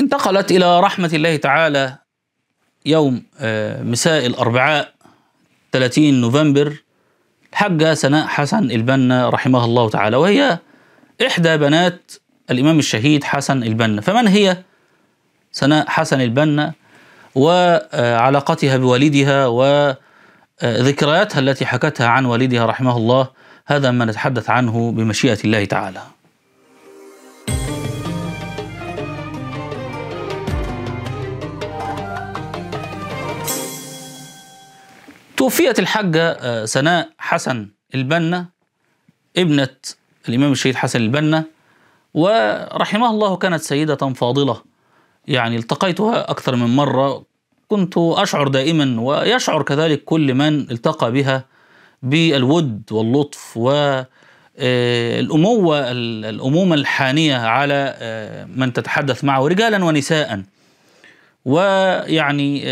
انتقلت إلى رحمة الله تعالى يوم آه، مساء الأربعاء 30 نوفمبر الحجة سناء حسن البنا رحمها الله تعالى وهي إحدى بنات الإمام الشهيد حسن البنا فمن هي سناء حسن البنا وعلاقتها بوالدها وذكرياتها التي حكتها عن والدها رحمه الله هذا ما نتحدث عنه بمشيئة الله تعالى توفيت الحاجة آه، سناء حسن البنا ابنة الإمام الشهيد حسن البنا ورحمه الله كانت سيدة فاضلة يعني التقيتها أكثر من مرة كنت أشعر دائما ويشعر كذلك كل من التقى بها بالود واللطف والأموة آه، الأمومة الحانية على آه، من تتحدث معه رجالا ونساء ويعني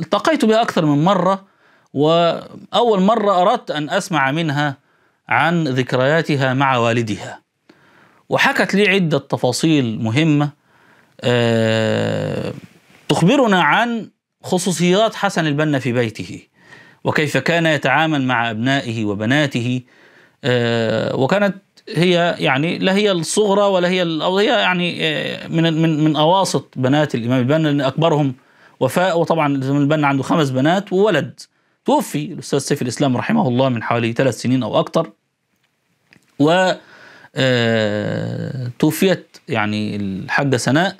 التقيت بها أكثر من مرة وأول مرة أردت أن أسمع منها عن ذكرياتها مع والدها وحكت لي عدة تفاصيل مهمة آه، تخبرنا عن خصوصيات حسن البنا في بيته وكيف كان يتعامل مع أبنائه وبناته آه، وكانت هي يعني لا هي الصغرى ولا هي أو هي يعني آه، من من من أواسط بنات الإمام البنا لأن أكبرهم وفاء وطبعا الإمام البنا عنده خمس بنات وولد توفي الأستاذ سيف الإسلام رحمه الله من حوالي ثلاث سنين أو أكثر و آه، توفيت يعني الحاجة سناء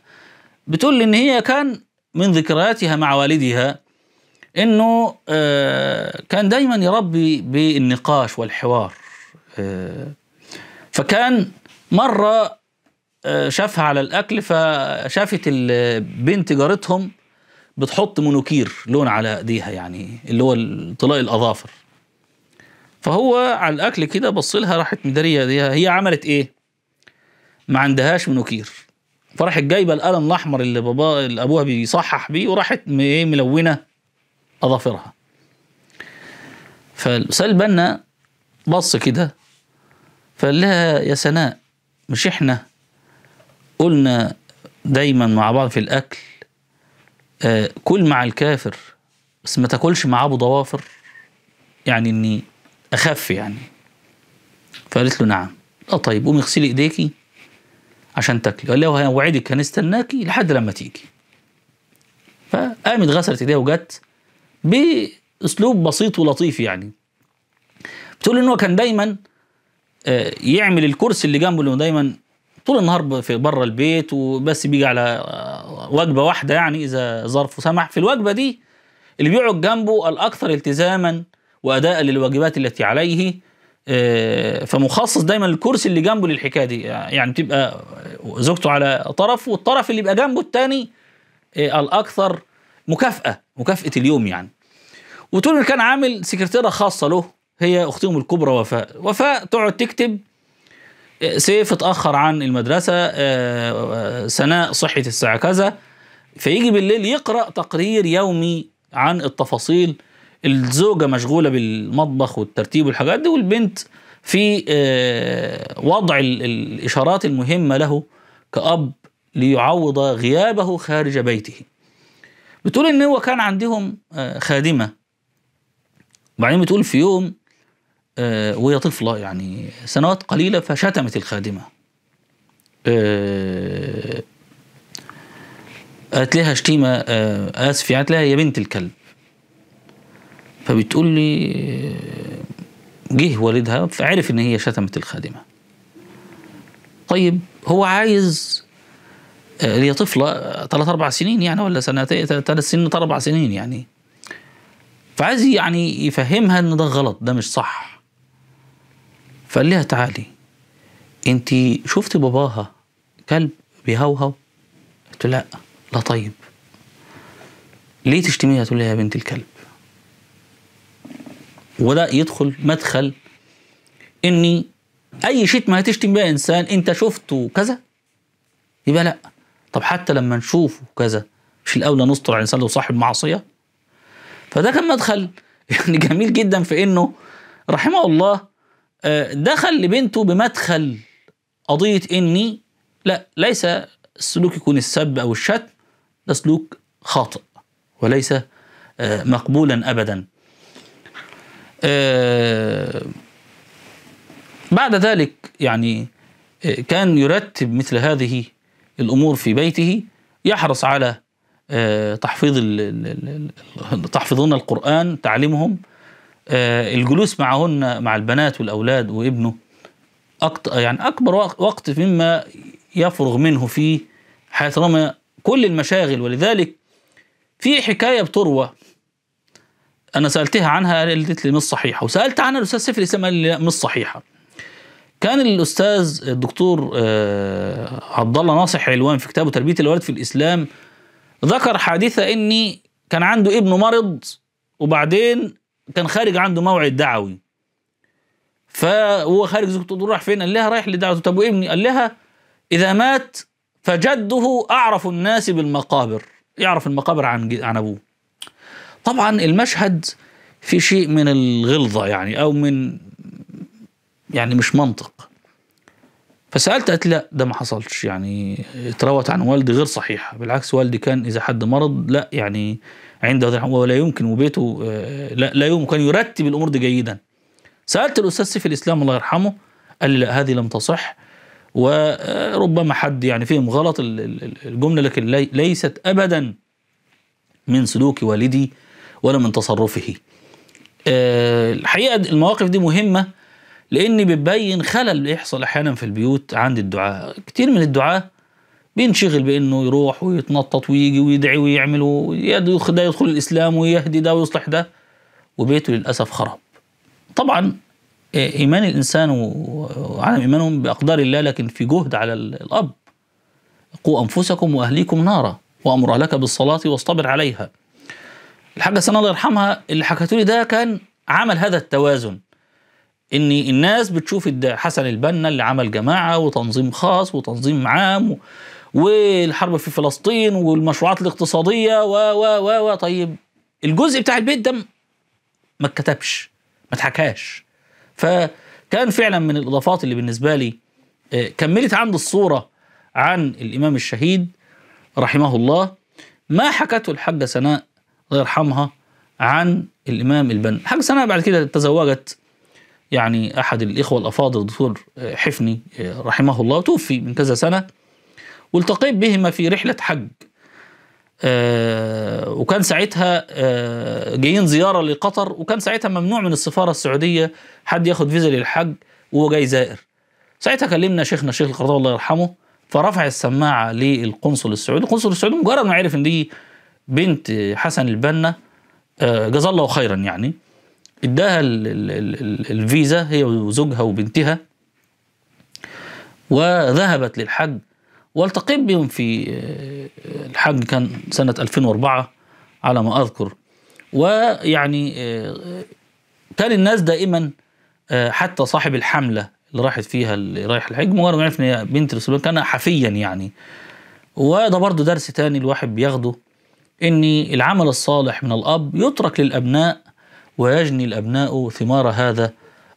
بتقول إن هي كان من ذكرياتها مع والدها إنه آه، كان دايما يربي بالنقاش والحوار آه، فكان مرة شافها على الأكل فشافت بنت جارتهم بتحط منوكير لون على ايديها يعني اللي هو طلاء الاظافر فهو على الاكل كده بص لها راحت مداريه ايديها هي عملت ايه ما عندهاش منوكير فراحت جايبه القلم الاحمر اللي بابا اللي ابوها بيصحح بيه وراحت ايه ملونه اظافرها فالاستاذ بنا بص كده فقال لها يا سناء مش احنا قلنا دايما مع بعض في الاكل آه كل مع الكافر بس ما تاكلش مع ابو ضوافر يعني اني اخف يعني فقالت له نعم اه طيب قومي اغسلي ايديكي عشان تاكلي قال لها هوعدك هنستناكي لحد لما تيجي فقامت غسلت ايديها وجت باسلوب بسيط ولطيف يعني بتقول ان هو كان دايما آه، يعمل الكرسي اللي جنبه اللي دايما طول النهار في بره البيت وبس بيجي على آه، وجبه واحده يعني اذا ظرفه سمح في الوجبه دي اللي بيقعد جنبه الاكثر التزاما واداء للواجبات التي عليه آه، فمخصص دايما الكرسي اللي جنبه للحكايه دي يعني بتبقى زوجته على طرف والطرف اللي يبقى جنبه الثاني آه، الاكثر مكافاه مكافاه اليوم يعني وتقول كان عامل سكرتيره خاصه له هي اختهم الكبرى وفاء وفاء تقعد تكتب سيف اتاخر عن المدرسه آه، آه، سناء صحت الساعه كذا فيجي بالليل يقرا تقرير يومي عن التفاصيل الزوجه مشغوله بالمطبخ والترتيب والحاجات دي والبنت في آه، وضع الاشارات المهمه له كاب ليعوض غيابه خارج بيته بتقول ان هو كان عندهم خادمه وبعدين بتقول في يوم آه، وهي طفلة يعني سنوات قليلة فشتمت الخادمة آه، قالت لها شتيمة آه، آسف قالت لها يا بنت الكلب فبتقول لي جه والدها فعرف ان هي شتمت الخادمه. طيب هو عايز هي طفله ثلاث اربع سنين يعني ولا سنتين ثلاث سنين اربع سنين يعني. فعايز يعني يفهمها ان ده غلط ده مش صح. فقال لها تعالي انت شفتي باباها كلب بيهوهو قلت لا لا طيب ليه تشتميها تقول لها يا بنت الكلب وده يدخل مدخل اني اي شتمه هتشتم بيها انسان انت شفته كذا يبقى لا طب حتى لما نشوفه كذا مش الاولى نستر على الانسان لو صاحب معصيه فده كان مدخل يعني جميل جدا في انه رحمه الله آه، دخل لبنته بمدخل قضية إني لا ليس السلوك يكون السب أو الشتم ده سلوك خاطئ وليس آه، مقبولا أبدا آه، بعد ذلك يعني كان يرتب مثل هذه الأمور في بيته يحرص على تحفيظ تحفظون القرآن تعليمهم آه، الجلوس معهن مع البنات والأولاد وابنه أكت يعني أكبر وقت مما يفرغ منه في حياة رمى كل المشاغل ولذلك في حكاية بتروى أنا سألتها عنها قالت لي مش صحيحة وسألت عنها الأستاذ سيف الإسلام قال لي لا مش صحيحة كان الأستاذ الدكتور آه، عبد الله ناصح علوان في كتابه تربية الولد في الإسلام ذكر حادثة إني كان عنده ابن مرض وبعدين كان خارج عنده موعد دعوي فهو خارج زوجته تقول رايح فين قال لها رايح لدعوته طب وابني قال لها اذا مات فجده اعرف الناس بالمقابر يعرف المقابر عن عن ابوه طبعا المشهد في شيء من الغلظه يعني او من يعني مش منطق فسالت قالت لا ده ما حصلش يعني اتروت عن والدي غير صحيحه بالعكس والدي كان اذا حد مرض لا يعني عنده ولا يمكن وبيته آه، لا لا يمكن كان يرتب الامور دي جيدا سالت الاستاذ سيف الاسلام الله يرحمه قال لي لا هذه لم تصح وربما حد يعني فيهم غلط الجمله لكن ليست ابدا من سلوك والدي ولا من تصرفه آه، الحقيقه المواقف دي مهمه لان بتبين خلل بيحصل احيانا في البيوت عند الدعاء كتير من الدعاء بينشغل بانه يروح ويتنطط ويجي ويدعي ويعمل ده يدخل الاسلام ويهدي ده ويصلح ده وبيته للاسف خرب طبعا آه، ايمان الانسان وعدم ايمانهم باقدار الله لكن في جهد على الاب قوا انفسكم واهليكم نارا وامر اهلك بالصلاه واصطبر عليها الحاجه سنه الله يرحمها اللي حكته لي ده كان عمل هذا التوازن ان الناس بتشوف حسن البنا اللي عمل جماعه وتنظيم خاص وتنظيم عام والحرب في فلسطين والمشروعات الاقتصاديه و و و و طيب الجزء بتاع البيت ده ما اتكتبش ما اتحكاش فكان فعلا من الاضافات اللي بالنسبه لي آه، كملت عند الصوره عن الامام الشهيد رحمه الله ما حكته الحاجه سناء الله يرحمها عن الامام البنا الحاجه سناء بعد كده تزوجت يعني احد الاخوه الافاضل الدكتور حفني آه، رحمه الله توفي من كذا سنه والتقيت بهما في رحله حج آه، وكان ساعتها آه، جايين زياره لقطر وكان ساعتها ممنوع من السفاره السعوديه حد ياخد فيزا للحج وهو جاي زائر ساعتها كلمنا شيخنا الشيخ القرطبي الله يرحمه فرفع السماعه للقنصل السعودي القنصل السعودي مجرد ما عرف ان دي بنت حسن البنا جزا جزاه الله خيرا يعني اداها الفيزا هي وزوجها وبنتها وذهبت للحج والتقيت بهم في آه، الحج كان سنة 2004 على ما أذكر ويعني كان آه، الناس دائما آه، حتى صاحب الحملة اللي راحت فيها اللي رايح الحج مجرد ما عرف ان هي بنت رسول الله كان حفيا يعني وده برضه درس تاني الواحد بياخده ان العمل الصالح من الاب يترك للابناء ويجني الأبناء ثمار هذا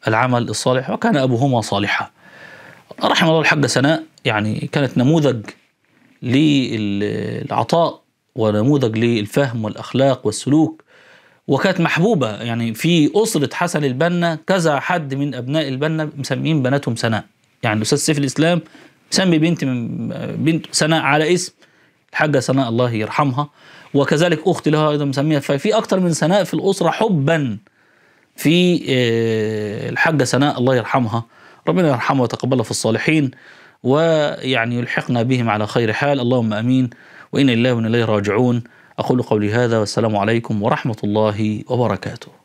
العمل الصالح وكان أبوهما صالحا رحم الله الحاجة سناء يعني كانت نموذج للعطاء ونموذج للفهم والأخلاق والسلوك وكانت محبوبة يعني في أسرة حسن البنا كذا حد من أبناء البنا مسميين بناتهم سناء يعني الأستاذ سيف الإسلام مسمي بنت من بنت سناء على اسم الحاجة سناء الله يرحمها وكذلك أختي لها أيضا مسميها ففي أكثر من سناء في الأسرة حبا في آه، الحاجة سناء الله يرحمها ربنا يرحمها وتقبلها في الصالحين ويعني يلحقنا بهم على خير حال اللهم امين وانا الله وانا اليه راجعون اقول قولي هذا والسلام عليكم ورحمه الله وبركاته